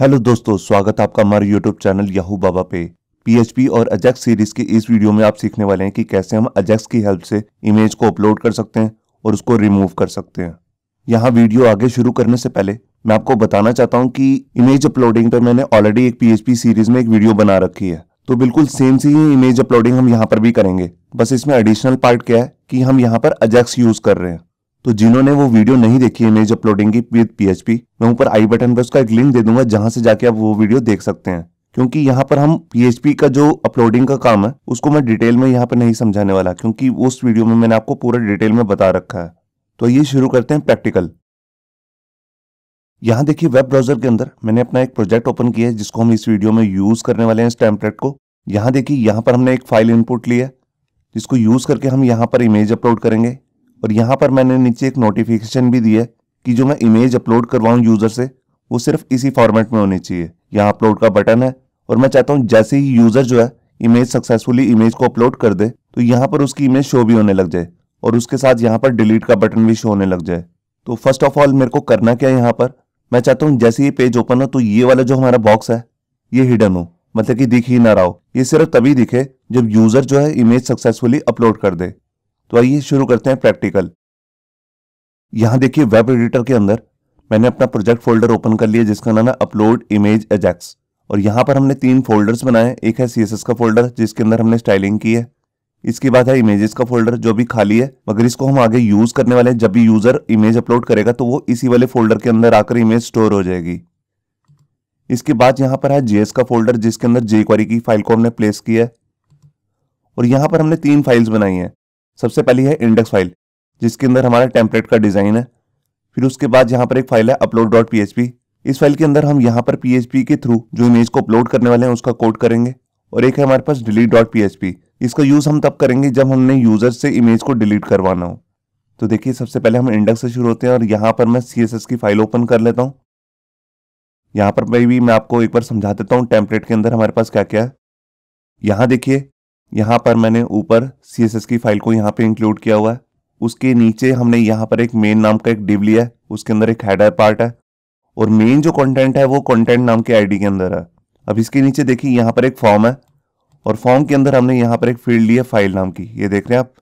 Hello दोस्तों स्वागत है आपका हमारे यूट्यूब चैनल याहू बाबा पे पीएचपी और अजैक्स सीरीज के इस वीडियो में आप सीखने वाले हैं कि कैसे हम अजैक्स की हेल्प से इमेज को अपलोड कर सकते हैं और उसको रिमूव कर सकते हैं यहाँ वीडियो आगे शुरू करने से पहले मैं आपको बताना चाहता हूँ कि इमेज अपलोडिंग पर मैंने ऑलरेडी एक पीएचपी सीरीज में एक वीडियो बना रखी है तो बिल्कुल सेम सी ही इमेज अपलोडिंग हम यहाँ पर भी करेंगे बस इसमें एडिशनल पार्ट क्या है कि हम यहाँ पर अजैक्स यूज कर रहे हैं तो जिन्होंने वो वीडियो नहीं देखी इमेज अपलोडिंग की विद पीएचपी मैं ऊपर आई बटन पर उसका एक लिंक दे दूंगा जहां से जाके आप वो वीडियो देख सकते हैं क्योंकि यहाँ पर हम पीएचपी का जो अपलोडिंग का काम है उसको मैं डिटेल में यहाँ पर नहीं समझाने वाला क्योंकि उस वीडियो में मैंने आपको पूरा डिटेल में बता रखा है तो ये शुरू करते हैं प्रैक्टिकल यहाँ देखिए वेब ब्राउजर के अंदर मैंने अपना एक प्रोजेक्ट ओपन किया है जिसको हम इस वीडियो में यूज करने वाले हैं इस टेम्पलेट को यहाँ देखिए यहाँ पर हमने एक फाइल इनपुट लिया जिसको यूज करके हम यहाँ पर इमेज अपलोड करेंगे और यहाँ पर मैंने नीचे एक नोटिफिकेशन भी दिया है कि जो मैं इमेज अपलोड करवाऊँ यूज़र से वो सिर्फ इसी फॉर्मेट में होनी चाहिए यहाँ अपलोड का बटन है और मैं चाहता हूँ जैसे ही यूज़र जो है इमेज सक्सेसफुली इमेज को अपलोड कर दे तो यहाँ पर उसकी इमेज शो भी होने लग जाए और उसके साथ यहाँ पर डिलीट का बटन भी शो होने लग जाए तो फर्स्ट ऑफ ऑल मेरे को करना क्या है यहाँ पर मैं चाहता हूँ जैसे ये पेज ओपन हो तो ये वाला जो हमारा बॉक्स है ये हिडन हो मतलब कि दिख ही ना रहा हो ये सिर्फ तभी दिखे जब यूजर जो है इमेज सक्सेसफुली अपलोड कर दे तो आइए शुरू करते हैं प्रैक्टिकल यहां देखिए वेब एडिटर के अंदर मैंने अपना प्रोजेक्ट फोल्डर ओपन कर लिया जिसका नाम है अपलोड इमेज एजेक्स और यहां पर हमने तीन फोल्डर्स बनाए एक है सीएसएस का फोल्डर जिसके अंदर हमने स्टाइलिंग की है इसके बाद है इमेजेस का फोल्डर जो भी खाली है मगर इसको हम आगे यूज करने वाले हैं जब भी यूजर इमेज अपलोड करेगा तो वो इसी वाले फोल्डर के अंदर आकर इमेज स्टोर हो जाएगी इसके बाद यहां पर है जेएस का फोल्डर जिसके अंदर जे क्वारी की फाइल को हमने प्लेस किया है और यहां पर हमने तीन फाइल्स बनाई हैं सबसे पहली है इंडेक्स फाइल जिसके अंदर हमारा टेम्पलेट का डिज़ाइन है फिर उसके बाद यहाँ पर एक फाइल है अपलोड डॉट पी इस फाइल के अंदर हम यहाँ पर पी के थ्रू जो इमेज को अपलोड करने वाले हैं उसका कोड करेंगे और एक है हमारे पास डिलीट डॉट पी इसका यूज़ हम तब करेंगे जब हमने यूज़र से इमेज को डिलीट करवाना हो तो देखिए सबसे पहले हम इंडेक्स से शुरू होते हैं और यहाँ पर मैं सी की फाइल ओपन कर लेता हूँ यहाँ पर भाई भी मैं आपको एक बार समझा देता हूँ टेम्पलेट के अंदर हमारे पास क्या क्या है यहाँ देखिए यहाँ पर मैंने ऊपर सी की फाइल को यहाँ पे इंक्लूड किया हुआ है उसके नीचे हमने यहाँ पर एक मेन नाम का एक डिव लिया है उसके अंदर एक हेडर पार्ट है और मेन जो कंटेंट है वो कंटेंट नाम के आईडी के अंदर है अब इसके नीचे देखिए यहाँ पर एक फॉर्म है और फॉर्म के अंदर हमने यहाँ पर एक फील्ड ली है फाइल नाम की ये देख रहे हैं आप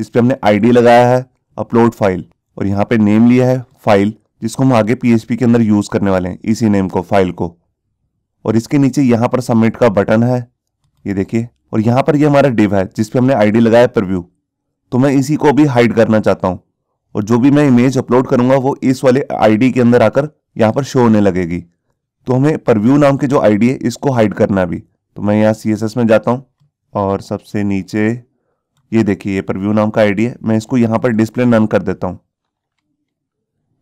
इस पर हमने आईडी लगाया है अपलोड फाइल और यहाँ पे नेम लिया है फाइल जिसको हम आगे पीएचपी के अंदर यूज़ करने वाले हैं इसी नेम को फाइल को और इसके नीचे यहाँ पर सबमिट का बटन है ये देखिए और यहां पर ये हमारा डिव है जिसपे हमने आईडी लगाया प्रिव्यू तो मैं इसी को भी हाइड करना चाहता हूँ और जो भी मैं इमेज अपलोड करूंगा वो इस वाले आईडी के अंदर आकर यहां पर शो होने लगेगी तो हमें परव्यू नाम की जो आईडी है इसको हाइड करना भी तो मैं यहाँ सी में जाता हूँ और सबसे नीचे ये देखिए ये परव्यू नाम का आईडी है मैं इसको यहाँ पर डिस्प्ले नन कर देता हूँ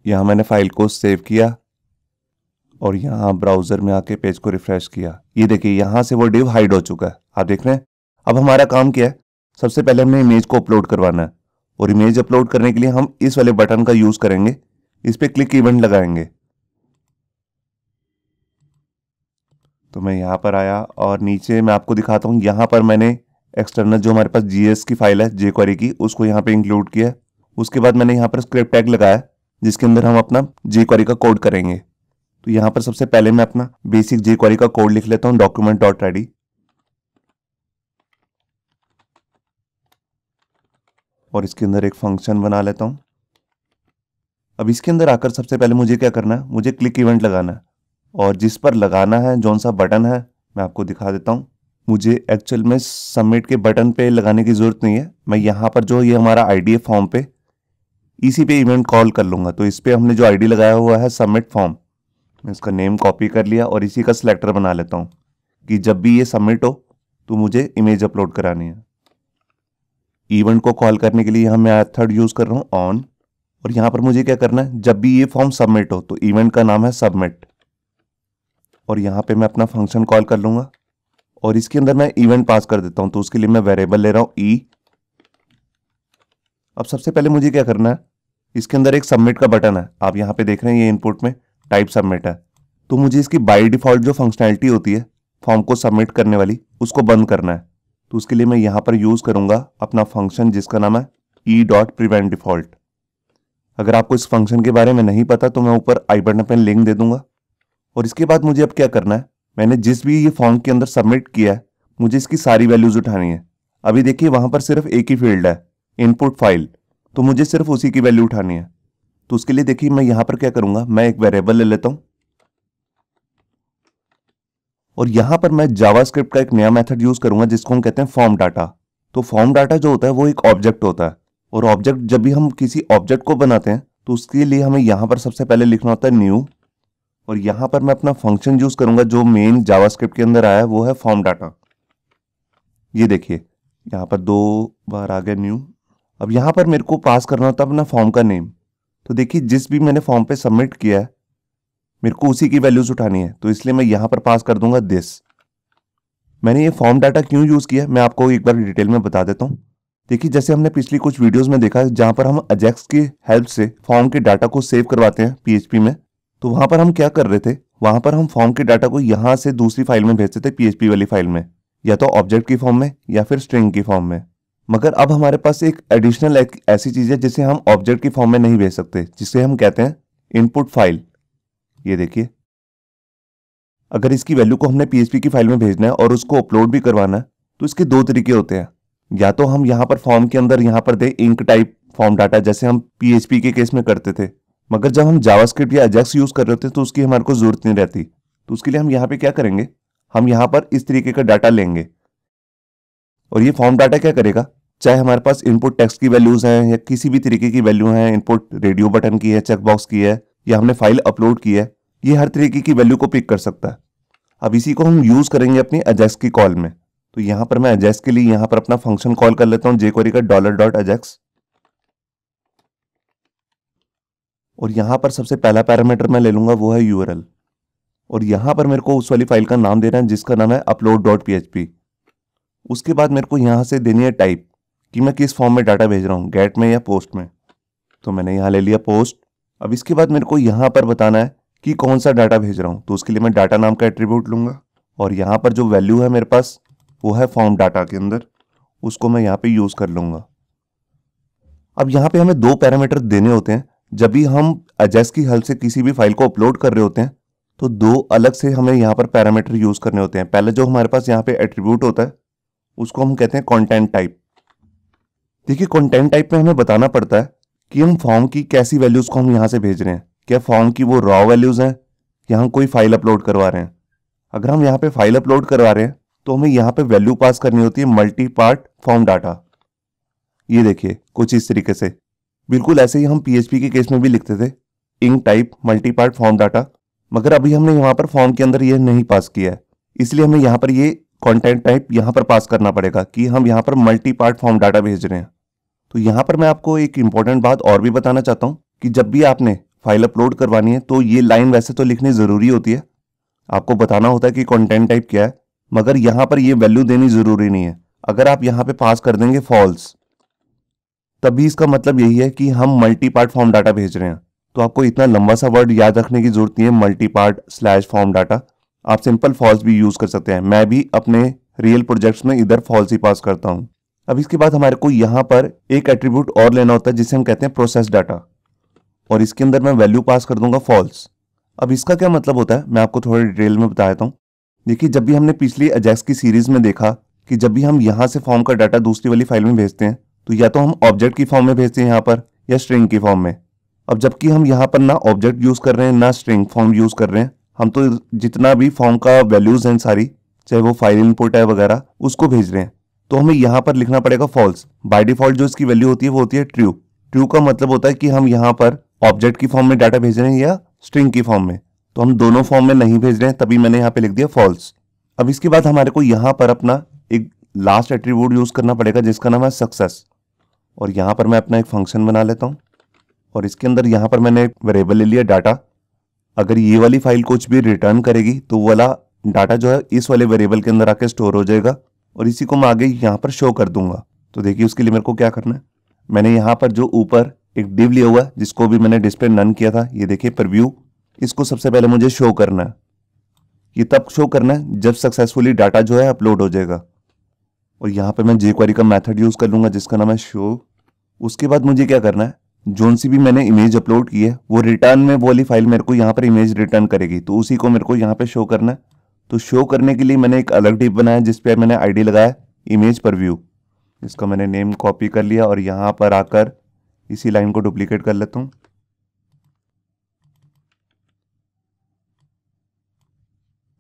यहाँ मैंने फाइल को सेव किया और यहाँ ब्राउज़र में आके पेज को रिफ्रेश किया ये देखिए यहाँ से वो डिव हाइड हो चुका है आप देख रहे हैं अब हमारा काम क्या है सबसे पहले हमें इमेज को अपलोड करवाना है और इमेज अपलोड करने के लिए हम इस वाले बटन का यूज़ करेंगे इस पर क्लिक इवेंट लगाएंगे तो मैं यहाँ पर आया और नीचे मैं आपको दिखाता हूँ यहाँ पर मैंने एक्सटर्नल जो हमारे पास जीएस की फाइल है जे क्वारी की उसको यहाँ पे इंक्लूड किया उसके बाद मैंने यहाँ पर स्क्रिप्ट टैग लगाया जिसके अंदर हम अपना जे क्वारी का कोड करेंगे तो यहां पर सबसे पहले मैं अपना बेसिक जे क्वारी का कोड लिख लेता हूँ डॉक्यूमेंट डॉट रेडी और इसके अंदर एक फंक्शन बना लेता हूँ अब इसके अंदर आकर सबसे पहले मुझे क्या करना है मुझे क्लिक इवेंट लगाना है और जिस पर लगाना है जौन सा बटन है मैं आपको दिखा देता हूँ मुझे एक्चुअल में सबमिट के बटन पे लगाने की ज़रूरत नहीं है मैं यहां पर जो ये हमारा आई फॉर्म पे इसी पे इवेंट कॉल कर लूंगा तो इस पर हमने जो आईडी लगाया हुआ है सबमिट फॉर्म मैं इसका नेम कॉपी कर लिया और इसी का सिलेक्टर बना लेता हूँ कि जब भी ये सबमिट हो तो मुझे इमेज अपलोड करानी है इवेंट को कॉल करने के लिए यहाँ मैं मैथड यूज़ कर रहा हूँ ऑन और यहाँ पर मुझे क्या करना है जब भी ये फॉर्म सबमिट हो तो इवेंट का नाम है सबमिट और यहाँ पे मैं अपना फंक्शन कॉल कर लूँगा और इसके अंदर मैं इवेंट पास कर देता हूँ तो उसके लिए मैं वेरिएबल ले रहा हूँ ई e। अब सबसे पहले मुझे क्या करना है इसके अंदर एक सबमिट का बटन है आप यहाँ पे देख रहे हैं ये इनपुट में टाइप सबमिट है तो मुझे इसकी बाई डिफॉल्ट जो फंक्शनैलिटी होती है फॉर्म को सबमिट करने वाली उसको बंद करना है तो उसके लिए मैं यहाँ पर यूज़ करूँगा अपना फंक्शन जिसका नाम है ई डॉट प्रिवेंट डिफॉल्ट अगर आपको इस फंक्शन के बारे में नहीं पता तो मैं ऊपर आई बटन पर लिंक दे दूंगा और इसके बाद मुझे अब क्या करना है मैंने जिस भी ये फॉर्म के अंदर सबमिट किया है मुझे इसकी सारी वैल्यूज़ उठानी है अभी देखिए वहाँ पर सिर्फ एक ही फील्ड है इनपुट फाइल तो मुझे सिर्फ उसी की वैल्यू उठानी है तो उसके लिए देखिए मैं यहां पर क्या करूंगा मैं एक वेरिएबल ले लेता हूं और यहां पर मैं जावास्क्रिप्ट का एक नया मेथड यूज़ करूंगा जिसको हम कहते हैं फॉर्म डाटा तो फॉर्म डाटा जो होता है वो एक ऑब्जेक्ट होता है और ऑब्जेक्ट जब भी हम किसी ऑब्जेक्ट को बनाते हैं तो उसके लिए हमें यहां पर सबसे पहले लिखना होता है न्यू और यहां पर मैं अपना फंक्शन यूज़ करूंगा जो मेन जावास्क्रिप्ट के अंदर आया है वो है फॉर्म डाटा ये देखिए यहां पर दो बार आ गया न्यू अब यहां पर मेरे को पास करना होता है अपना फॉर्म का नेम तो देखिए जिस भी मैंने फॉर्म पे सबमिट किया है मेरे को उसी की वैल्यूज उठानी है तो इसलिए मैं यहां पर पास कर दूंगा दिस मैंने ये फॉर्म डाटा क्यों यूज़ किया मैं आपको एक बार डिटेल में बता देता हूँ देखिए जैसे हमने पिछली कुछ वीडियोस में देखा जहां पर हम अजेक्स की हेल्प से फॉर्म के डाटा को सेव करवाते हैं पीएचपी में तो वहां पर हम क्या कर रहे थे वहां पर हम फॉर्म के डाटा को यहां से दूसरी फाइल में भेजते थे पीएचपी वाली फाइल में या तो ऑब्जेक्ट की फॉर्म में या फिर स्ट्रिंग की फॉर्म में मगर अब हमारे पास एक एडिशनल ऐसी चीज़ है जिसे हम ऑब्जेक्ट की फॉर्म में नहीं भेज सकते जिसे हम कहते हैं इनपुट फाइल ये देखिए अगर इसकी वैल्यू को हमने पीएचपी की फाइल में भेजना है और उसको अपलोड भी करवाना है तो इसके दो तरीके होते हैं या तो हम यहां पर फॉर्म के अंदर यहां पर the enctype form data जैसे हम पीएचपी के केस में करते थे मगर जब हम जावास्क्रिप्ट या एजेक्स यूज़ कर रहे होते तो उसकी हमारे को ज़रूरत नहीं रहती तो उसके लिए हम यहां पे क्या करेंगे हम यहां पर इस तरीके का डाटा लेंगे और ये फॉर्म डाटा क्या करेगा चाहे हमारे पास इनपुट टेक्स्ट की वैल्यूज़ हैं या किसी भी तरीके की वैल्यू हैं इनपुट रेडियो बटन की है चेकबॉक्स की है या हमने फाइल अपलोड की है ये हर तरीके की वैल्यू को पिक कर सकता है अब इसी को हम यूज़ करेंगे अपनी एजेक्स की कॉल में तो यहां पर मैं एजेक्स के लिए यहां पर अपना फंक्शन कॉल कर लेता हूँ जेकोरी का डॉलर डॉट एजेक्स और यहां पर सबसे पहला पैरामीटर मैं ले लूंगा वो है यू और यहां पर मेरे को उस वाली फाइल का नाम देना है जिसका नाम है अपलोड डॉट पी उसके बाद मेरे को यहां से देनी है टाइप कि मैं किस फॉर्म में डाटा भेज रहा हूँ गेट में या पोस्ट में तो मैंने यहाँ ले लिया पोस्ट अब इसके बाद मेरे को यहाँ पर बताना है कि कौन सा डाटा भेज रहा हूँ तो उसके लिए मैं डाटा नाम का एट्रीब्यूट लूँगा और यहाँ पर जो वैल्यू है मेरे पास वो है फॉर्म डाटा के अंदर उसको मैं यहाँ पे यूज़ कर लूँगा अब यहाँ पे हमें दो पैरामीटर देने होते हैं जब भी हम एजेस की हेल्प से किसी भी फाइल को अपलोड कर रहे होते हैं तो दो अलग से हमें यहाँ पर पैरामीटर यूज़ करने होते हैं पहले जो हमारे पास यहाँ पे एट्रीब्यूट होता है उसको हम कहते हैं कॉन्टेंट टाइप देखिए कंटेंट टाइप में हमें बताना पड़ता है कि हम फॉर्म की कैसी वैल्यूज़ को हम यहाँ से भेज रहे हैं क्या फॉर्म की वो रॉ वैल्यूज़ हैं या हम कोई फाइल अपलोड करवा रहे हैं अगर हम यहाँ पे फाइल अपलोड करवा रहे हैं तो हमें यहाँ पे वैल्यू पास करनी होती है मल्टी पार्ट फॉर्म डाटा ये देखिए कुछ इस तरीके से बिल्कुल ऐसे ही हम पीएचपी के केस में भी लिखते थे enctype multipart form data मगर अभी हमने यहाँ पर फॉर्म के अंदर ये नहीं पास किया है इसलिए हमें यहाँ पर ये कॉन्टेंट टाइप यहाँ पर पास करना पड़ेगा कि हम यहाँ पर मल्टी पार्ट फॉर्म डाटा भेज रहे हैं तो यहां पर मैं आपको एक इंपॉर्टेंट बात और भी बताना चाहता हूं कि जब भी आपने फाइल अपलोड करवानी है तो ये लाइन वैसे तो लिखनी ज़रूरी होती है आपको बताना होता है कि कंटेंट टाइप क्या है मगर यहां पर ये वैल्यू देनी ज़रूरी नहीं है अगर आप यहां पे पास कर देंगे फॉल्स तभी इसका मतलब यही है कि हम मल्टी पार्ट फॉर्म डाटा भेज रहे हैं तो आपको इतना लंबा सा वर्ड याद रखने की जरूरत नहीं है multipart slash form data आप सिंपल फॉल्स भी यूज़ कर सकते हैं मैं भी अपने रियल प्रोजेक्ट्स में इधर फॉल्स ही पास करता हूँ अब इसके बाद हमारे को यहाँ पर एक एट्रीब्यूट और लेना होता है जिसे हम कहते हैं प्रोसेस डाटा और इसके अंदर मैं वैल्यू पास कर दूंगा फॉल्स अब इसका क्या मतलब होता है मैं आपको थोड़ा डिटेल में बता देता हूँ देखिए जब भी हमने पिछली अजैक्स की सीरीज में देखा कि जब भी हम यहाँ से फॉर्म का डाटा दूसरी वाली फाइल में भेजते हैं तो या तो हम ऑब्जेक्ट की फॉर्म में भेजते हैं यहाँ पर या स्ट्रिंग की फॉर्म में अब जबकि हम यहाँ पर ना ऑब्जेक्ट यूज़ कर रहे हैं ना स्ट्रिंग फॉर्म यूज़ कर रहे हैं हम तो जितना भी फॉर्म का वैल्यूज़ हैं सारी चाहे वो फाइल इनपुट है वगैरह उसको भेज रहे हैं तो हमें यहां पर लिखना पड़ेगा फॉल्स बाय डिफॉल्ट जो इसकी वैल्यू होती है वो होती है ट्रू ट्रू का मतलब होता है कि हम यहाँ पर ऑब्जेक्ट की फॉर्म में डाटा भेज रहे हैं या स्ट्रिंग की फॉर्म में तो हम दोनों फॉर्म में नहीं भेज रहे हैं तभी मैंने यहां पर लिख दिया फॉल्स अब इसके बाद हमारे को यहां पर अपना एक लास्ट एट्रीब्यूट यूज करना पड़ेगा जिसका नाम है सक्सेस और यहां पर मैं अपना एक फंक्शन बना लेता हूं और इसके अंदर यहां पर मैंने एक वेरिएबल ले लिया डाटा अगर ये वाली फाइल कुछ भी रिटर्न करेगी तो वाला डाटा जो है इस वाले वेरिएबल के अंदर आके स्टोर हो जाएगा और इसी को मैं आगे यहाँ पर शो कर दूंगा तो देखिए उसके लिए मेरे को क्या करना है मैंने यहाँ पर जो ऊपर एक डिव लिया हुआ है जिसको भी मैंने डिस्प्ले नन किया था ये देखिए पर इसको सबसे पहले मुझे शो करना है ये तब शो करना है जब सक्सेसफुली डाटा जो है अपलोड हो जाएगा और यहाँ पर मैं जेक्वारी का मैथड यूज़ कर लूँगा जिसका नाम है शो उसके बाद मुझे क्या करना है जोन सी भी मैंने इमेज अपलोड की है वो रिटर्न में वो वाली फाइल मेरे को यहाँ पर इमेज रिटर्न करेगी तो उसी को मेरे को यहाँ पे शो करना है तो शो करने के लिए मैंने एक अलग टिप बनाया जिस पर मैंने आईडी लगाया इमेज पर व्यू इसका मैंने नेम कॉपी कर लिया और यहाँ पर आकर इसी लाइन को डुप्लीकेट कर लेता हूँ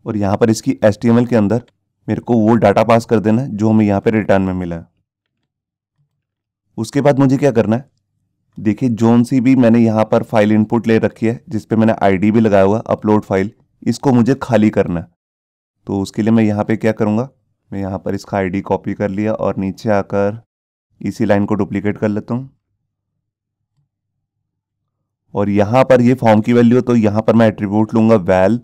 और यहाँ पर इसकी एस के अंदर मेरे को वो डाटा पास कर देना है जो हमें यहाँ पर रिटर्न में मिला है उसके बाद मुझे क्या करना है देखिए जोन सी भी मैंने यहाँ पर फाइल इनपुट ले रखी है जिसपे मैंने आईडी भी लगाया हुआ अपलोड फाइल इसको मुझे खाली करना है तो उसके लिए मैं यहाँ पे क्या करूँगा मैं यहाँ पर इसका आईडी कॉपी कर लिया और नीचे आकर इसी लाइन को डुप्लीकेट कर लेता हूँ और यहाँ पर ये फॉर्म की वैल्यू तो यहाँ पर मैं एट्रीब्यूट लूँगा वैल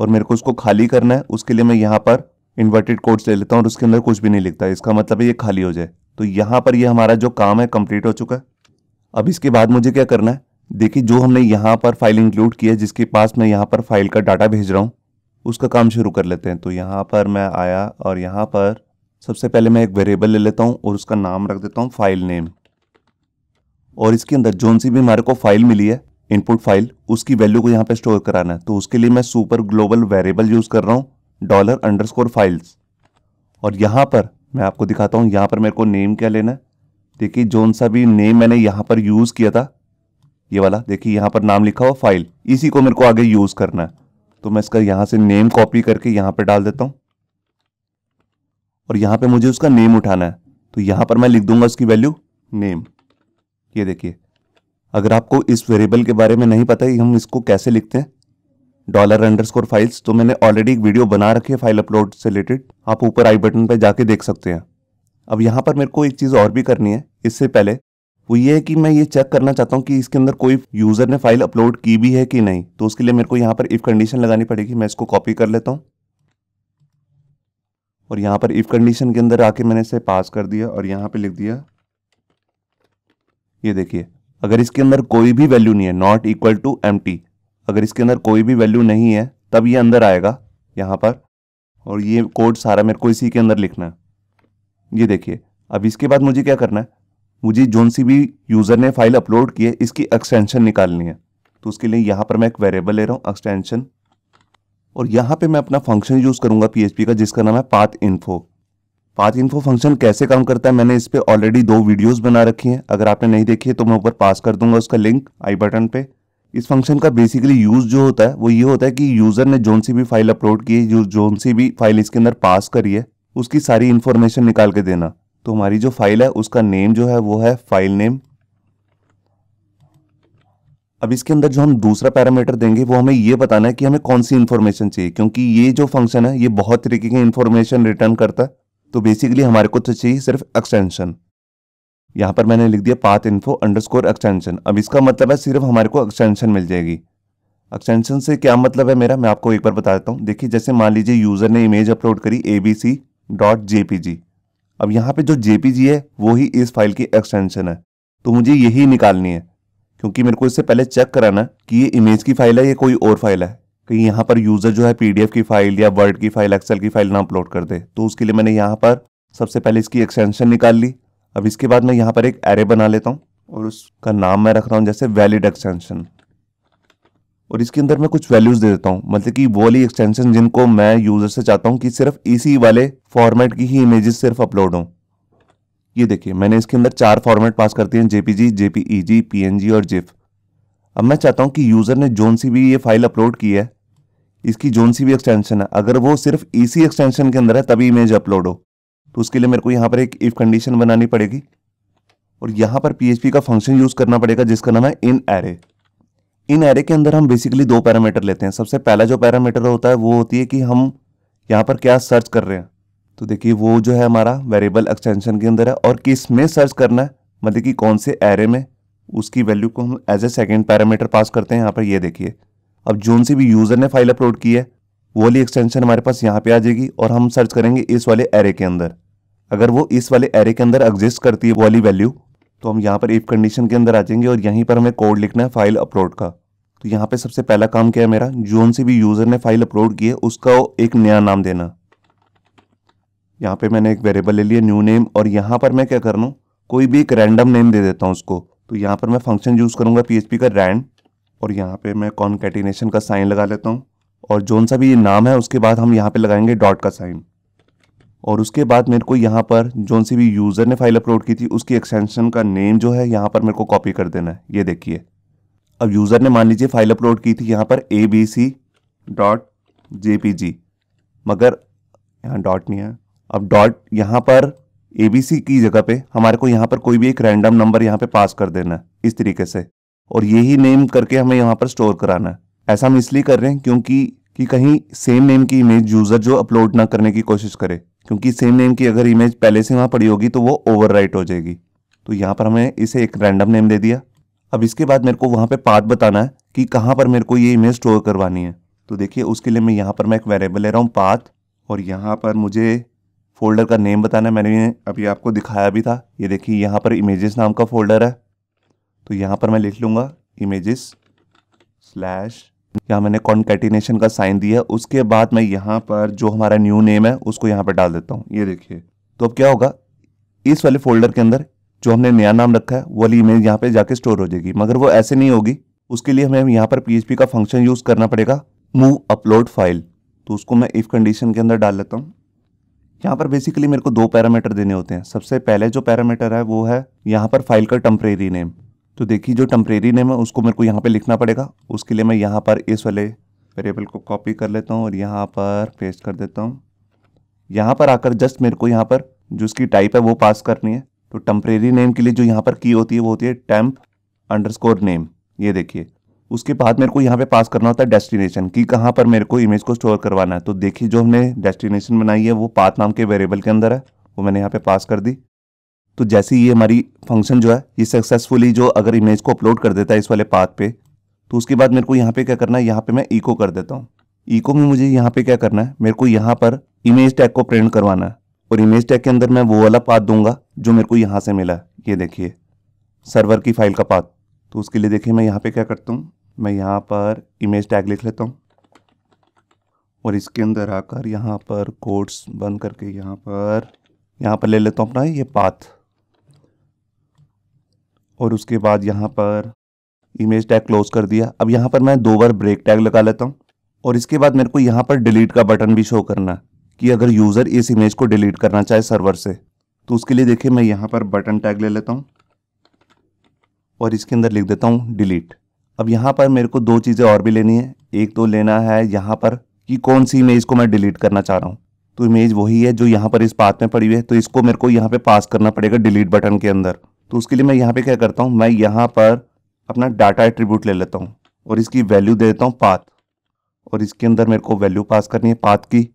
और मेरे को उसको खाली करना है उसके लिए मैं यहाँ पर इन्वर्टेड कोड्स ले लेता हूँ और उसके अंदर कुछ भी नहीं लिखता इसका मतलब है ये खाली हो जाए तो यहाँ पर ये हमारा जो काम है कंप्लीट हो चुका है अब इसके बाद मुझे क्या करना है देखिए जो हमने यहाँ पर फाइल इंक्लूड की है जिसके पास मैं यहाँ पर फाइल का डाटा भेज रहा हूँ उसका काम शुरू कर लेते हैं तो यहाँ पर मैं आया और यहाँ पर सबसे पहले मैं एक वेरिएबल ले लेता हूँ और उसका नाम रख देता हूँ फाइल नेम और इसके अंदर जोन सी भी हमारे को फाइल मिली है इनपुट फाइल उसकी वैल्यू को यहाँ पे स्टोर कराना है तो उसके लिए मैं सुपर ग्लोबल वेरिएबल यूज़ कर रहा हूँ डॉलर अंडरस्कोर फाइल्स और यहाँ पर मैं आपको दिखाता हूँ यहाँ पर मेरे को नेम क्या लेना है देखिए जोन सा भी नेम मैंने यहाँ पर यूज़ किया था ये वाला देखिए यहाँ पर नाम लिखा हुआ फाइल इसी को मेरे को आगे यूज़ करना है तो मैं इसका यहाँ से नेम कॉपी करके यहाँ पर डाल देता हूँ और यहाँ पर मुझे उसका नेम उठाना है तो यहाँ पर मैं लिख दूंगा उसकी वैल्यू नेम ये देखिए अगर आपको इस वेरिएबल के बारे में नहीं पता है हम इसको कैसे लिखते हैं डॉलर अंडरस्कोर फाइल्स तो मैंने ऑलरेडी एक वीडियो बना रखी है फाइल अपलोड से रिलेटेड आप ऊपर आई बटन पर जाके देख सकते हैं अब यहाँ पर मेरे को एक चीज़ और भी करनी है इससे पहले वो ये है कि मैं ये चेक करना चाहता हूँ कि इसके अंदर कोई यूज़र ने फाइल अपलोड की भी है कि नहीं तो उसके लिए मेरे को यहाँ पर इफ़ कंडीशन लगानी पड़ेगी मैं इसको कॉपी कर लेता हूँ और यहाँ पर इफ़ कंडीशन के अंदर आके मैंने इसे पास कर दिया और यहाँ पे लिख दिया ये देखिए अगर इसके अंदर कोई भी वैल्यू नहीं है नॉट इक्वल टू एम अगर इसके अंदर कोई भी वैल्यू नहीं है तब ये अंदर आएगा यहाँ पर और ये कोड सारा मेरे को इसी के अंदर लिखना है ये देखिए अब इसके बाद मुझे क्या करना है मुझे जो सी भी यूज़र ने फाइल अपलोड की है इसकी एक्सटेंशन निकालनी है तो उसके लिए यहाँ पर मैं एक वेरिएबल ले रहा हूँ एक्सटेंशन और यहाँ पे मैं अपना फंक्शन यूज़ करूंगा पीएचपी का जिसका नाम है path info path info function कैसे काम करता है मैंने इस पर ऑलरेडी दो वीडियोज बना रखी है अगर आपने नहीं देखी है तो मैं ऊपर पास कर दूंगा उसका लिंक आई बटन पे इस फंक्शन का बेसिकली यूज़ जो होता है वो ये होता है कि यूज़र ने जो सी भी फाइल अपलोड की है जो सी भी फाइल इसके अंदर पास करी है उसकी सारी इन्फॉर्मेशन निकाल के देना तो हमारी जो फाइल है उसका नेम जो है वो है फाइल नेम अब इसके अंदर जो हम दूसरा पैरामीटर देंगे वो हमें ये बताना है कि हमें कौन सी इन्फॉर्मेशन चाहिए क्योंकि ये जो फंक्शन है ये बहुत तरीके की इन्फॉर्मेशन रिटर्न करता है तो बेसिकली हमारे को तो चाहिए सिर्फ एक्सटेंशन यहाँ पर मैंने लिख दिया पाथ इन्फो अंडरस्कोर एक्सटेंशन अब इसका मतलब है सिर्फ हमारे को एक्सटेंशन मिल जाएगी एक्सटेंशन से क्या मतलब है मेरा मैं आपको एक बार बता देता हूँ देखिए जैसे मान लीजिए यूज़र ने इमेज अपलोड करी A B C dot J P G अब यहाँ पे जो जेपीजी है वो ही इस फाइल की एक्सटेंशन है तो मुझे यही निकालनी है क्योंकि मेरे को इससे पहले चेक कराना कि ये इमेज की फाइल है या कोई और फाइल है कहीं यहाँ पर यूज़र जो है पीडीएफ की फाइल या वर्ड की फाइल एक्सेल की फाइल ना अपलोड कर दे तो उसके लिए मैंने यहाँ पर सबसे पहले इसकी एक्सटेंशन निकाल ली अब इसके बाद मैं यहाँ पर एक एरे बना लेता हूँ और उसका नाम मैं रख रहा हूँ जैसे वैलिड एक्सटेंशन और इसके अंदर मैं कुछ वैल्यूज़ दे देता हूँ मतलब कि वो वाली एक्सटेंशन जिनको मैं यूज़र से चाहता हूँ कि सिर्फ इसी वाले फॉर्मेट की ही इमेजेस सिर्फ अपलोड हों ये देखिए मैंने इसके अंदर चार फॉर्मेट पास करते हैं जेपीजी जेपीईजी पीएनजी और जिफ अब मैं चाहता हूँ कि यूज़र ने जोन सी भी ये फाइल अपलोड की है इसकी जोन सी भी एक्सटेंशन है अगर वो सिर्फ इसी एक्सटेंशन के अंदर है तभी इमेज अपलोड हो तो उसके लिए मेरे को यहाँ पर एक इफ़ कंडीशन बनानी पड़ेगी और यहाँ पर पी का फंक्शन यूज़ करना पड़ेगा जिसका नाम है इन एरे इन एरे के अंदर हम बेसिकली दो पैरामीटर लेते हैं सबसे पहला जो पैरामीटर होता है वो होती है कि हम यहाँ पर क्या सर्च कर रहे हैं तो देखिए वो जो है हमारा वेरिएबल एक्सटेंशन के अंदर है और किस में सर्च करना है मतलब कि कौन से एरे में उसकी वैल्यू को हम as a second parameter pass करते हैं यहाँ पर ये देखिए अब जोन से भी यूज़र ने फाइल अपलोड की है वो वाली एक्सटेंशन हमारे पास यहाँ पे आ जाएगी और हम सर्च करेंगे इस वाले एरे के अंदर अगर वो इस वाले एरे के अंदर एग्जिस्ट करती है वो वाली वैल्यू तो हम यहाँ पर इफ कंडीशन के अंदर आ जाएंगे और यहीं पर हमें कोड लिखना है फाइल अपलोड का तो यहाँ पे सबसे पहला काम क्या है मेरा जोन से भी यूज़र ने फाइल अपलोड की है उसका एक नया नाम देना यहाँ पे मैंने एक वेरिएबल ले लिया न्यू नेम और यहाँ पर मैं क्या कर हूँ कोई भी एक रैंडम नेम दे देता हूँ उसको तो यहाँ पर मैं फंक्शन यूज़ करूँगा पी का रैंड और यहाँ पर मैं कॉन्केटिनेशन का साइन लगा लेता हूँ और जोन सा भी ये नाम है उसके बाद हम यहाँ पर लगाएंगे डॉट का साइन और उसके बाद मेरे को यहाँ पर जोन सी भी यूज़र ने फाइल अपलोड की थी उसकी एक्सटेंशन का नेम जो है यहाँ पर मेरे को कॉपी कर देना है ये देखिए अब यूज़र ने मान लीजिए फाइल अपलोड की थी यहाँ पर A B C dot J P G मगर यहाँ डॉट नहीं है अब डॉट यहाँ पर ए बी सी की जगह पे हमारे को यहाँ पर कोई भी एक रैंडम नंबर यहाँ पे पास कर देना है इस तरीके से और यही नेम करके हमें यहाँ पर स्टोर कराना है ऐसा हम इसलिए कर रहे हैं क्योंकि कि कहीं सेम नेम की इमेज यूज़र जो अपलोड ना करने की कोशिश करे क्योंकि सेम नेम की अगर इमेज पहले से वहाँ पड़ी होगी तो वो ओवर हो जाएगी तो यहाँ पर हमें इसे एक रैंडम नेम दे दिया अब इसके बाद मेरे को वहाँ पे पाथ बताना है कि कहाँ पर मेरे को ये इमेज स्टोर करवानी है तो देखिए उसके लिए मैं यहाँ पर मैं एक वेरिएबल ले रहा हूँ पाथ और यहाँ पर मुझे फ़ोल्डर का नेम बताना है मैंने अभी आपको दिखाया भी था ये देखिए यहाँ पर इमेजेस नाम का फ़ोल्डर है तो यहाँ पर मैं लिख लूँगा इमेजेस स्लैश यहाँ मैंने कॉन्केटिनेशन का साइन दिया उसके बाद मैं यहाँ पर जो हमारा न्यू नेम है उसको यहाँ पर डाल देता हूँ ये देखिए तो अब क्या होगा इस वाले फोल्डर के अंदर जो हमने नया नाम रखा है वो वाली इमेज यहाँ पे जाके स्टोर हो जाएगी मगर वो ऐसे नहीं होगी उसके लिए हमें यहाँ पर पी का फंक्शन यूज़ करना पड़ेगा मूव अपलोड फाइल तो उसको मैं इफ़ कंडीशन के अंदर डाल लेता हूँ यहाँ पर बेसिकली मेरे को दो पैरामीटर देने होते हैं सबसे पहले जो पैरामीटर है वो है यहाँ पर फाइल का टम्परेरी नेम तो देखिए जो टम्परेरी नेम है उसको मेरे को यहाँ पे लिखना पड़ेगा उसके लिए मैं यहाँ पर इस वाले वेरिएबल को कॉपी कर लेता हूँ और यहाँ पर पेस्ट कर देता हूँ यहाँ पर आकर जस्ट मेरे को यहाँ पर जो उसकी टाइप है वो पास करनी है तो टम्परेरी नेम के लिए जो यहाँ पर की होती है वो होती है टेम्प अंडरस्कोर नेम ये देखिए उसके बाद मेरे को यहाँ पे पास करना होता है डेस्टिनेशन कि कहाँ पर मेरे को इमेज को स्टोर करवाना है तो देखिए जो हमने डेस्टिनेशन बनाई है वो पाथ नाम के वेरिएबल के अंदर है वो मैंने यहाँ पे पास कर दी तो जैसे ही ये हमारी फंक्शन जो है ये सक्सेसफुली जो अगर इमेज को अपलोड कर देता है इस वाले पाथ पे तो उसके बाद मेरे को यहाँ पे क्या करना है यहाँ पे मैं ईको कर देता हूँ ईको में मुझे यहाँ पे क्या करना है मेरे को यहाँ पर इमेज टैग को प्रिंट करवाना है और इमेज टैग के अंदर मैं वो वाला पाथ दूंगा जो मेरे को यहाँ से मिला है ये देखिए सर्वर की फाइल का पाथ तो उसके लिए देखिए मैं यहाँ पे क्या करता हूँ मैं यहाँ पर इमेज टैग लिख लेता हूँ और इसके अंदर आकर यहाँ पर कोड्स बंद करके यहाँ पर यहाँ पर ले लेता हूँ अपना ये पाथ और उसके बाद यहाँ पर इमेज टैग क्लोज कर दिया अब यहाँ पर मैं दो बार ब्रेक टैग लगा लेता हूँ और इसके बाद मेरे को यहाँ पर डिलीट का बटन भी शो करना है कि अगर यूज़र इस इमेज को डिलीट करना चाहे सर्वर से तो उसके लिए देखिए मैं यहाँ पर बटन टैग ले लेता हूँ और इसके अंदर लिख देता हूँ डिलीट अब यहाँ पर मेरे को दो चीज़ें और भी लेनी है एक तो लेना है यहाँ पर कि कौन सी इमेज को मैं डिलीट करना चाह रहा हूँ तो इमेज वही है जो यहाँ पर इस पाथ में पड़ी हुई है तो इसको मेरे को यहाँ पे पास करना पड़ेगा डिलीट बटन के अंदर तो उसके लिए मैं यहाँ पे क्या करता हूँ मैं यहाँ पर अपना डाटा एट्रीब्यूट ले लेता हूँ और इसकी वैल्यू दे देता हूँ पाथ और इसके अंदर मेरे को वैल्यू पास करनी है पाथ की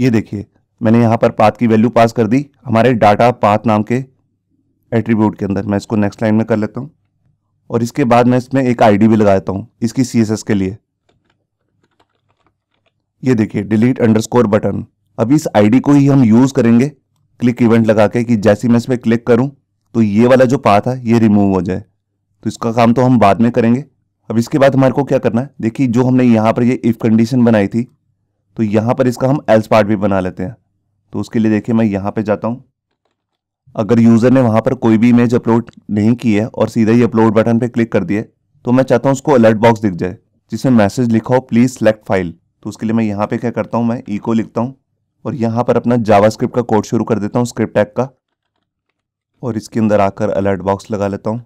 ये देखिए मैंने यहाँ पर पाथ की वैल्यू पास कर दी हमारे डाटा पाथ नाम के एट्रीब्यूट के अंदर मैं इसको नेक्स्ट लाइन में कर लेता हूँ और इसके बाद मैं इसमें एक आईडी भी लगा देता हूँ इसकी सीएसएस के लिए ये देखिए डिलीट अंडरस्कोर बटन अब इस आईडी को ही हम यूज़ करेंगे क्लिक इवेंट लगा के कि जैसे मैं इसमें क्लिक करूँ तो ये वाला जो पाथ है ये रिमूव हो जाए तो इसका काम तो हम बाद में करेंगे अब इसके बाद हमारे को क्या करना है देखिए जो हमने यहाँ पर ये इफ़ कंडीशन बनाई थी तो यहां पर इसका हम एल्स पार्ट भी बना लेते हैं तो उसके लिए देखिए मैं यहां पे जाता हूं अगर यूज़र ने वहां पर कोई भी इमेज अपलोड नहीं की है और सीधा ही अपलोड बटन पर क्लिक कर दिए तो मैं चाहता हूँ उसको अलर्ट बॉक्स दिख जाए जिसमें मैसेज लिखा हो प्लीज़ सेलेक्ट फाइल तो उसके लिए मैं यहां पे क्या करता हूँ मैं ईको लिखता हूं और यहां पर अपना जावास्क्रिप्ट का कोड शुरू कर देता हूँ स्क्रिप्ट टैग का और इसके अंदर आकर अलर्ट बॉक्स लगा लेता हूँ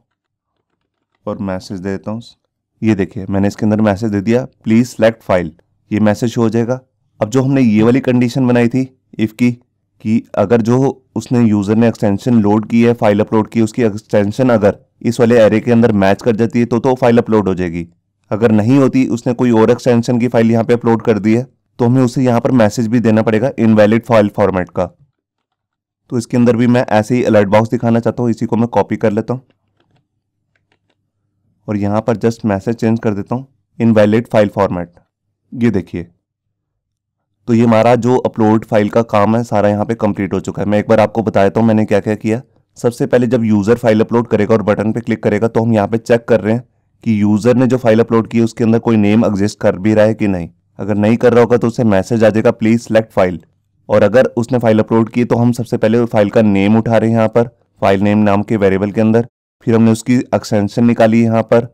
और मैसेज दे देता हूँ ये देखिए मैंने इसके अंदर मैसेज दे दिया प्लीज़ सेलेक्ट फाइल ये मैसेज हो जाएगा अब जो हमने ये वाली कंडीशन बनाई थी इफ़ की कि अगर जो उसने यूज़र ने एक्सटेंशन लोड की है फाइल अपलोड की उसकी एक्सटेंशन अगर इस वाले एरे के अंदर मैच कर जाती है तो तो फाइल अपलोड हो जाएगी अगर नहीं होती उसने कोई और एक्सटेंशन की फाइल यहाँ पे अपलोड कर दी है तो हमें उसे यहाँ पर मैसेज भी देना पड़ेगा इनवैलिड फाइल फॉर्मेट का तो इसके अंदर भी मैं ऐसे ही अलर्ट बॉक्स दिखाना चाहता हूँ इसी को मैं कॉपी कर लेता हूँ और यहाँ पर जस्ट मैसेज चेंज कर देता हूँ इनवैलिड फाइल फॉर्मेट ये देखिए तो ये हमारा जो अपलोड फाइल का काम है सारा यहाँ पे कंप्लीट हो चुका है मैं एक बार आपको बताया तो हूँ मैंने क्या क्या किया सबसे पहले जब यूज़र फाइल अपलोड करेगा और बटन पे क्लिक करेगा तो हम यहाँ पे चेक कर रहे हैं कि यूज़र ने जो फाइल अपलोड की है उसके अंदर कोई नेम एग्जिस्ट कर भी रहा है कि नहीं अगर नहीं कर रहा होगा तो उसे मैसेज आ जाएगा प्लीज़ सेलेक्ट फाइल और अगर उसने फाइल अपलोड की तो हम सबसे पहले फाइल का नेम उठा रहे हैं यहाँ पर फाइल नेम नाम के वेरिएबल के अंदर फिर हमने उसकी एक्सटेंशन निकाली यहाँ पर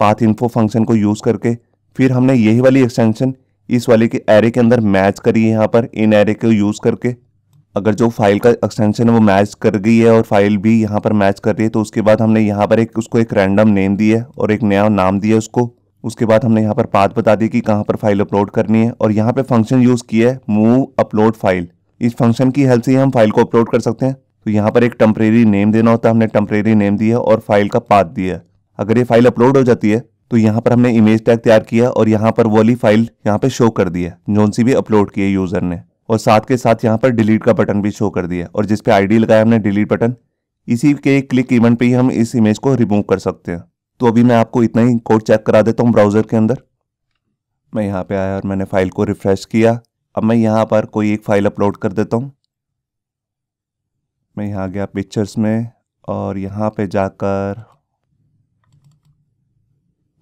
पाथ इन्फो फंक्शन को यूज़ करके फिर हमने यही वाली एक्सटेंशन इस वाले के एरे के अंदर मैच करिए यहाँ पर इन एरे को यूज़ करके अगर जो फाइल का एक्सटेंशन है वो मैच कर गई है और फाइल भी यहाँ पर मैच कर रही है तो उसके बाद हमने यहाँ पर एक उसको एक रैंडम नेम दिया है और एक नया नाम दिया उसको उसके बाद हमने यहाँ पर पाथ बता दी कि कहाँ पर फाइल अपलोड करनी है और यहाँ पर फंक्शन यूज़ किया है मूव अपलोड फाइल इस फंक्शन की हेल्प से हम फाइल को अपलोड कर सकते हैं तो यहाँ पर एक टेम्परेरी नेम देना होता है हमने टेम्परेरी नेम दिया और फाइल का पाथ दिया अगर ये फाइल अपलोड हो जाती है तो यहाँ पर हमने इमेज टैग तैयार किया और यहाँ पर वाली फाइल यहाँ पे शो कर दी है जौन सी भी अपलोड की है यूजर ने और साथ के साथ यहाँ पर डिलीट का बटन भी शो कर दिया और जिसपे डी लगाया हमने डिलीट बटन इसी के क्लिक इवेंट पे ही हम इस इमेज को रिमूव कर सकते हैं तो अभी मैं आपको इतना ही कोड चेक करा देता हूँ ब्राउज़र के अंदर मैं यहाँ पे आया और मैंने फ़ाइल को रिफ़्रेश किया अब मैं यहाँ पर कोई एक फ़ाइल अपलोड कर देता हूँ मैं यहाँ गया पिक्चर्स में और यहाँ पे जाकर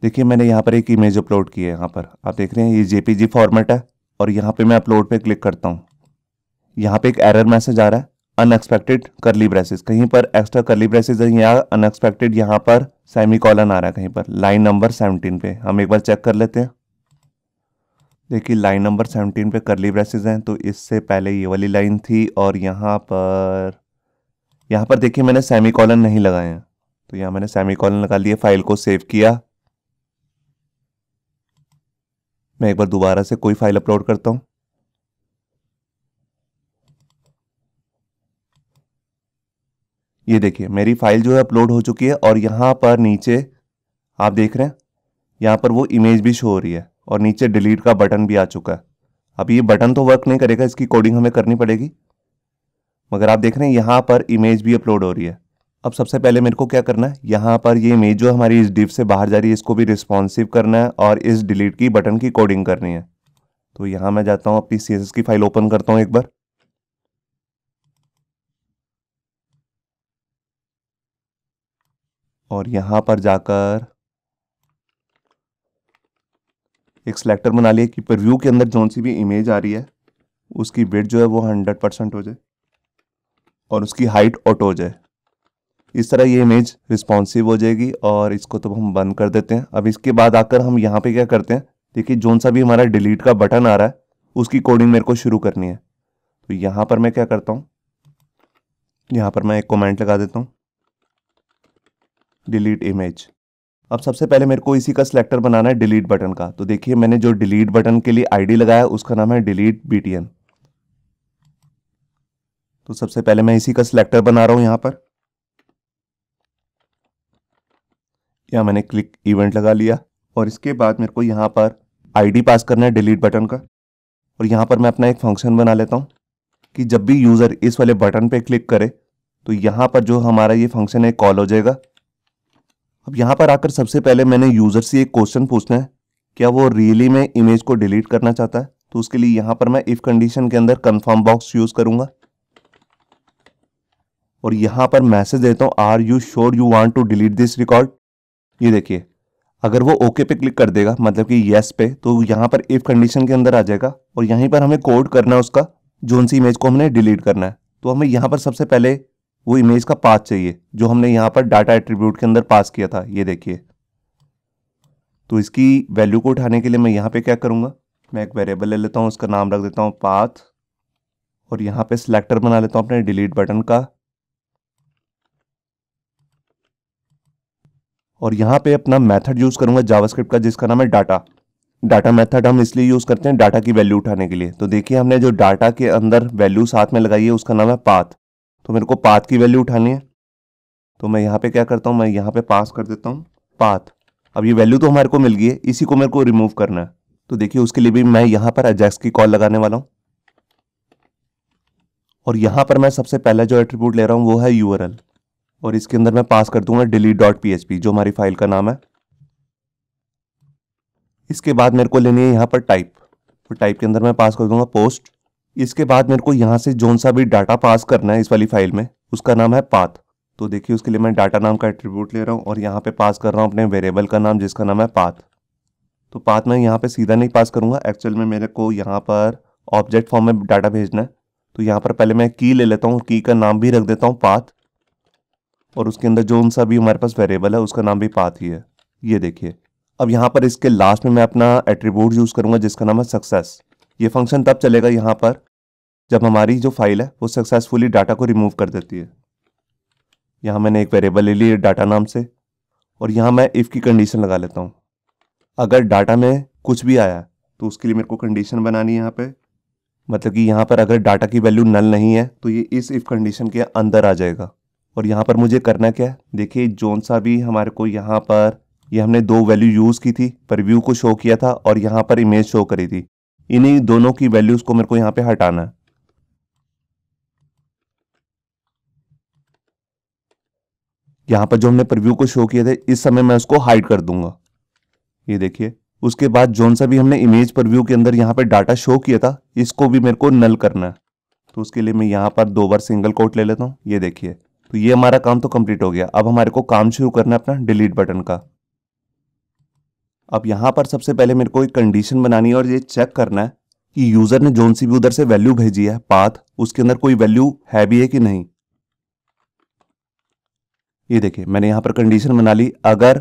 देखिए मैंने यहाँ पर एक इमेज अपलोड की है यहाँ पर आप देख रहे हैं ये जेपीजी फॉर्मेट है और यहाँ पे मैं अपलोड पे क्लिक करता हूँ यहाँ पे एक एरर मैसेज आ रहा है अनएक्सपेक्टेड करली ब्रेसेज कहीं पर एक्स्ट्रा करली ब्रेसेज है या अनएक्सपेक्टेड यहाँ पर सेमी आ रहा है कहीं पर लाइन नंबर सेवनटीन पे हम एक बार चेक कर लेते हैं देखिए लाइन नंबर सेवनटीन पे करली ब्रेसेज हैं तो इससे पहले ये वाली लाइन थी और यहाँ पर यहाँ पर देखिए मैंने सेमी कॉलन नहीं लगाए हैं तो यहाँ मैंने सेमी कॉलन लगा लिए फाइल को सेव किया मैं एक बार दोबारा से कोई फाइल अपलोड करता हूँ ये देखिए मेरी फाइल जो है अपलोड हो चुकी है और यहाँ पर नीचे आप देख रहे हैं यहाँ पर वो इमेज भी शो हो रही है और नीचे डिलीट का बटन भी आ चुका है अब ये बटन तो वर्क नहीं करेगा इसकी कोडिंग हमें करनी पड़ेगी मगर आप देख रहे हैं यहाँ पर इमेज भी अपलोड हो रही है अब सबसे पहले मेरे को क्या करना है यहाँ पर ये इमेज जो हमारी इस डिप से बाहर जा रही है इसको भी रिस्पॉन्सिव करना है और इस डिलीट की बटन की कोडिंग करनी है तो यहाँ मैं जाता हूँ अपनी सी की फाइल ओपन करता हूँ एक बार और यहाँ पर जाकर एक सिलेक्टर बना लिया कि प्रिव्यू के अंदर जो सी भी इमेज आ रही है उसकी वेट जो है वो हंड्रेड परसेंट हो जाए और उसकी हाइट ऑटो हो जाए इस तरह ये इमेज रिस्पॉन्सिव हो जाएगी और इसको तो हम बंद कर देते हैं अब इसके बाद आकर हम यहाँ पे क्या करते हैं देखिए जोन सा भी हमारा डिलीट का बटन आ रहा है उसकी कोडिंग मेरे को शुरू करनी है तो यहाँ पर मैं क्या करता हूँ यहाँ पर मैं एक कमेंट लगा देता हूँ डिलीट इमेज अब सबसे पहले मेरे को इसी का सिलेक्टर बनाना है डिलीट बटन का तो देखिए मैंने जो डिलीट बटन के लिए आईडी लगाया उसका नाम है डिलीट बीटीएन तो सबसे पहले मैं इसी का सिलेक्टर बना रहा हूँ यहाँ पर यहाँ मैंने क्लिक इवेंट लगा लिया और इसके बाद मेरे को यहाँ पर आईडी पास करना है डिलीट बटन का और यहाँ पर मैं अपना एक फंक्शन बना लेता हूँ कि जब भी यूज़र इस वाले बटन पे क्लिक करे तो यहाँ पर जो हमारा ये फंक्शन है कॉल हो जाएगा अब यहाँ पर आकर सबसे पहले मैंने यूज़र से एक क्वेश्चन पूछना है क्या वो रियली में इमेज को डिलीट करना चाहता है तो उसके लिए यहाँ पर मैं इफ़ कंडीशन के अंदर कन्फर्म बॉक्स यूज़ करूँगा और यहाँ पर मैसेज देता हूँ are you sure you want to delete this record ये देखिए अगर वो ओके पे क्लिक कर देगा मतलब कि येस पे तो यहाँ पर इफ़ कंडीशन के अंदर आ जाएगा और यहीं पर हमें कोड करना है उसका जो उन इमेज को हमने डिलीट करना है तो हमें यहाँ पर सबसे पहले वो इमेज का पास चाहिए जो हमने यहाँ पर डाटा एट्रीब्यूट के अंदर पास किया था ये देखिए तो इसकी वैल्यू को उठाने के लिए मैं यहाँ पे क्या करूँगा मैं एक वेरिएबल ले लेता हूँ उसका नाम रख देता हूँ पाथ और यहाँ पे सिलेक्टर बना लेता हूँ अपने डिलीट बटन का और यहाँ पे अपना मेथड यूज़ करूंगा जावास्क्रिप्ट का जिसका नाम है डाटा डाटा मेथड हम इसलिए यूज़ करते हैं डाटा की वैल्यू उठाने के लिए तो देखिए हमने जो डाटा के अंदर वैल्यू साथ में लगाई है उसका नाम है पाथ तो मेरे को पाथ की वैल्यू उठानी है तो मैं यहाँ पे क्या करता हूँ मैं यहाँ पे पास कर देता हूँ पाथ अब ये वैल्यू तो हमारे को मिल गई है इसी को मेरे को रिमूव करना है तो देखिए उसके लिए भी मैं यहाँ पर एजेक्स की कॉल लगाने वाला हूँ और यहाँ पर मैं सबसे पहला जो एट्रीब्यूट ले रहा हूँ वो है यूआरएल और इसके अंदर मैं पास कर दूंगा डिलीट डॉट पी जो हमारी फाइल का नाम है इसके बाद मेरे को लेनी है यहाँ पर टाइप तो टाइप के अंदर मैं पास कर दूंगा पोस्ट इसके बाद मेरे को यहाँ से जोन सा भी डाटा पास करना है इस वाली फाइल में उसका नाम है पाथ तो देखिए उसके लिए मैं डाटा नाम का एट्रीब्यूट ले रहा हूँ और यहाँ पे पास कर रहा हूँ अपने वेरिएबल का नाम जिसका नाम है पाथ तो पाथ मैं यहाँ पे सीधा नहीं पास करूँगा एक्चुअल में मेरे को यहाँ पर ऑब्जेक्ट फॉर्म में डाटा भेजना है तो यहाँ पर पहले मैं की ले लेता हूँ की का नाम भी रख देता हूँ पाथ और उसके अंदर जो उन भी हमारे पास वेरिएबल है उसका नाम भी पाथ ही है ये देखिए अब यहाँ पर इसके लास्ट में मैं अपना एट्रीब्यूट यूज़ करूँगा जिसका नाम है सक्सेस ये फंक्शन तब चलेगा यहाँ पर जब हमारी जो फाइल है वो सक्सेसफुली डाटा को रिमूव कर देती है यहाँ मैंने एक वेरिएबल ले ली डाटा नाम से और यहाँ मैं इफ़ की कंडीशन लगा लेता हूँ अगर डाटा में कुछ भी आया तो उसके लिए मेरे को कंडीशन बनानी है यहाँ पर मतलब कि यहाँ पर अगर डाटा की वैल्यू नल नहीं है तो ये इस इफ़ कंडीशन के अंदर आ जाएगा और यहाँ पर मुझे करना क्या है देखिए जोन सा भी हमारे को यहाँ पर ये यह हमने दो वैल्यू यूज़ की थी पर व्यू को शो किया था और यहाँ पर इमेज शो करी थी इन्हीं दोनों की वैल्यूज़ को मेरे को यहाँ पे हटाना है यहाँ पर जो हमने प्रव्यू को शो किया थे इस समय मैं उसको हाइड कर दूंगा ये देखिए उसके बाद जोन सा भी हमने इमेज प्रव्यू के अंदर यहाँ पर डाटा शो किया था इसको भी मेरे को नल करना है तो उसके लिए मैं यहाँ पर दो बार सिंगल कोट ले लेता हूँ ये देखिए तो ये हमारा काम तो कंप्लीट हो गया अब हमारे को काम शुरू करना है अपना डिलीट बटन का अब यहां पर सबसे पहले मेरे को एक कंडीशन बनानी है और ये चेक करना है कि यूज़र ने जोन सी भी उधर से वैल्यू भेजी है पाथ उसके अंदर कोई वैल्यू है भी है कि नहीं ये देखिए मैंने यहां पर कंडीशन बना ली अगर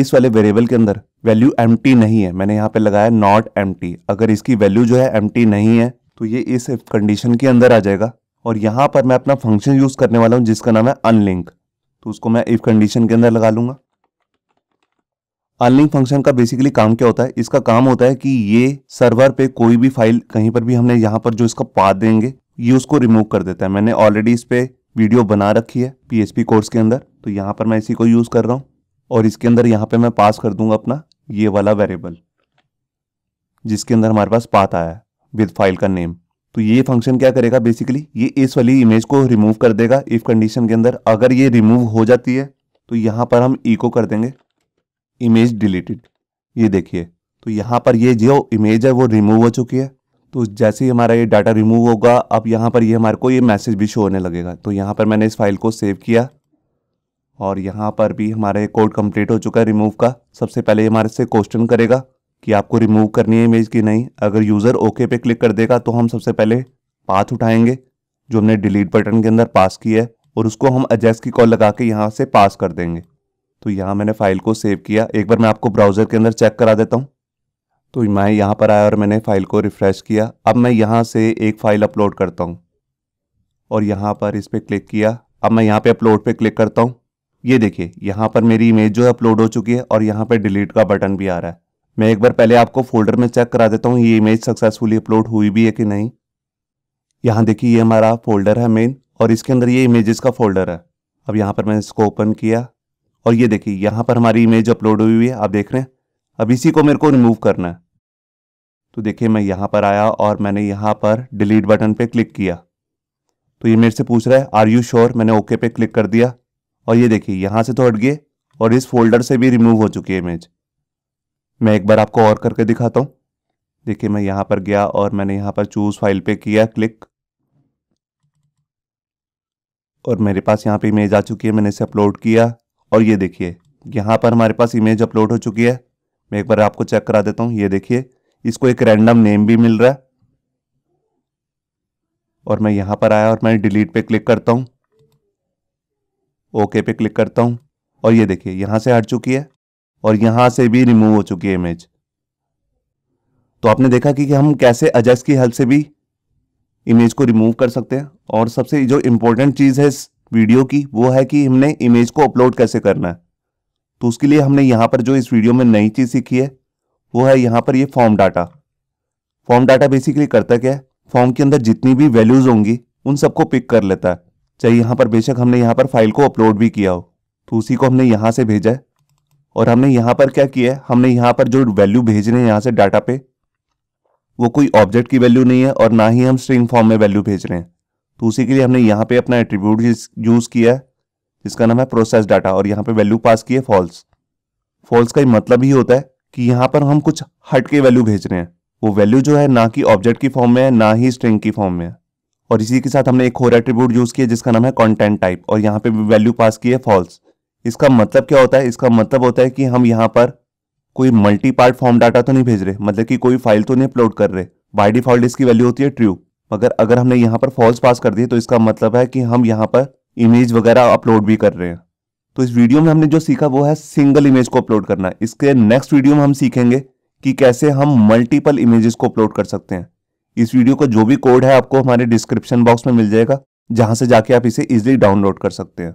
इस वाले वेरिएबल के अंदर वैल्यू एम नहीं है मैंने यहां पर लगाया नॉट एम अगर इसकी वैल्यू जो है एम नहीं है तो ये इस कंडीशन के अंदर आ जाएगा और यहां पर मैं अपना फंक्शन यूज करने वाला हूं जिसका नाम है अनलिंक तो उसको मैं इफ कंडीशन के अंदर लगा लूंगा अनलिंक फंक्शन का बेसिकली काम क्या होता है इसका काम होता है कि ये सर्वर पे कोई भी फाइल कहीं पर भी हमने यहाँ पर जो इसका पाथ देंगे ये उसको रिमूव कर देता है मैंने ऑलरेडी इस पे वीडियो बना रखी है पीएचपी कोर्स के अंदर तो यहाँ पर मैं इसी को यूज़ कर रहा हूँ और इसके अंदर यहाँ पे मैं पास कर दूंगा अपना ये वाला वेरिएबल जिसके अंदर हमारे पास पाथ आया है विद फाइल का नेम तो ये फंक्शन क्या करेगा बेसिकली ये इस वाली इमेज को रिमूव कर देगा इफ कंडीशन के अंदर अगर ये रिमूव हो जाती है तो यहां पर हम इको कर देंगे इमेज डिलीटेड ये देखिए तो यहां पर ये जो इमेज है वो रिमूव हो चुकी है तो जैसे ही हमारा ये डाटा रिमूव होगा अब यहां पर ये हमारे को ये मैसेज भी शो होने लगेगा तो यहां पर मैंने इस फाइल को सेव किया और यहां पर भी हमारे कोड कंप्लीट हो चुका है रिमूव का सबसे पहले हमारे से क्वेश्चन करेगा कि आपको रिमूव करनी है इमेज की नहीं अगर यूज़र ओके पे क्लिक कर देगा तो हम सबसे पहले पाथ उठाएंगे जो हमने डिलीट बटन के अंदर पास किया है और उसको हम एडजस्ट की कॉल लगा के यहाँ से पास कर देंगे तो यहाँ मैंने फाइल को सेव किया एक बार मैं आपको ब्राउज़र के अंदर चेक करा देता हूँ तो मैं यहाँ पर आया और मैंने फ़ाइल को रिफ़्रेश किया अब मैं यहाँ से एक फ़ाइल अपलोड करता हूँ और यहाँ पर इस पर क्लिक किया अब मैं यहाँ पर अपलोड पर क्लिक करता हूँ ये देखिए यहाँ पर मेरी इमेज जो है अपलोड हो चुकी है और यहाँ पर डिलीट का बटन भी आ रहा है मैं एक बार पहले आपको फोल्डर में चेक करा देता हूँ ये इमेज सक्सेसफुली अपलोड हुई भी है कि नहीं यहाँ देखिए ये हमारा फोल्डर है मेन और इसके अंदर ये इमेजेस का फोल्डर है अब यहाँ पर मैंने इसको ओपन किया और ये देखिए यहाँ पर हमारी इमेज अपलोड हुई हुई है आप देख रहे हैं अब इसी को मेरे को रिमूव करना है तो देखिए मैं यहाँ पर आया और मैंने यहाँ पर डिलीट बटन पर क्लिक किया तो ये मेरे से पूछ रहा है आर यू श्योर मैंने ओके पे क्लिक कर दिया और ये देखिए यहाँ से तो हट गए और इस फोल्डर से भी रिमूव हो चुकी है इमेज मैं एक बार आपको और करके दिखाता हूँ देखिए मैं यहाँ पर गया और मैंने यहाँ पर चूज़ फाइल पे किया क्लिक और मेरे पास यहाँ पे इमेज आ चुकी है मैंने इसे अपलोड किया और ये देखिए यहाँ पर हमारे पास इमेज अपलोड हो चुकी है मैं एक बार आपको चेक करा देता हूँ ये देखिए इसको एक रैंडम नेम भी मिल रहा है और मैं यहाँ पर आया और मैं डिलीट पर क्लिक करता हूँ ओके पे क्लिक करता हूँ और ये देखिए यहाँ से हट चुकी है और यहां से भी रिमूव हो चुकी है इमेज तो आपने देखा कि, हम कैसे अजस्ट की हेल्प से भी इमेज को रिमूव कर सकते हैं और सबसे जो इम्पोर्टेंट चीज़ है इस वीडियो की वो है कि हमने इमेज को अपलोड कैसे करना है तो उसके लिए हमने यहाँ पर जो इस वीडियो में नई चीज़ सीखी है वो है यहाँ पर ये form data form data basically करता क्या है फॉर्म के अंदर जितनी भी वैल्यूज़ होंगी उन सबको पिक कर लेता है चाहे यहाँ पर बेशक हमने यहाँ पर फाइल को अपलोड भी किया हो तो उसी को हमने यहाँ से भेजा है और हमने यहां पर क्या किया है हमने यहां पर जो वैल्यू भेज रहे हैं यहां से डाटा पे वो कोई ऑब्जेक्ट की वैल्यू नहीं है और ना ही हम स्ट्रिंग फॉर्म में वैल्यू भेज रहे हैं तो उसी के लिए हमने यहां पे अपना एट्रीब्यूट यूज़ किया है जिसका नाम है प्रोसेस डाटा और यहां पे वैल्यू पास किया फॉल्स फॉल्स का मतलब ही होता है कि यहां पर हम कुछ हट के वैल्यू भेज रहे हैं वो वैल्यू जो है ना कि ऑब्जेक्ट की फॉर्म में है ना ही स्ट्रिंग की फॉर्म में है और इसी के साथ हमने एक और एट्रीब्यूट यूज़ किया जिसका नाम है कॉन्टेंट टाइप और यहाँ पे वैल्यू पास किया है फॉल्स इसका मतलब क्या होता है इसका मतलब होता है कि हम यहाँ पर कोई मल्टी पार्ट फॉर्म डाटा तो नहीं भेज रहे मतलब कि कोई फाइल तो नहीं अपलोड कर रहे बाई डिफॉल्ट इसकी वैल्यू होती है ट्रू मगर अगर हमने यहाँ पर फॉल्स पास कर दिए तो इसका मतलब है कि हम यहाँ पर इमेज वगैरह अपलोड भी कर रहे हैं तो इस वीडियो में हमने जो सीखा वो है सिंगल इमेज को अपलोड करना इसके नेक्स्ट वीडियो में हम सीखेंगे कि कैसे हम मल्टीपल इमेजेस को अपलोड कर सकते हैं इस वीडियो का जो भी कोड है आपको हमारे डिस्क्रिप्शन बॉक्स में मिल जाएगा जहां से जाके आप इसे इजिली डाउनलोड कर सकते हैं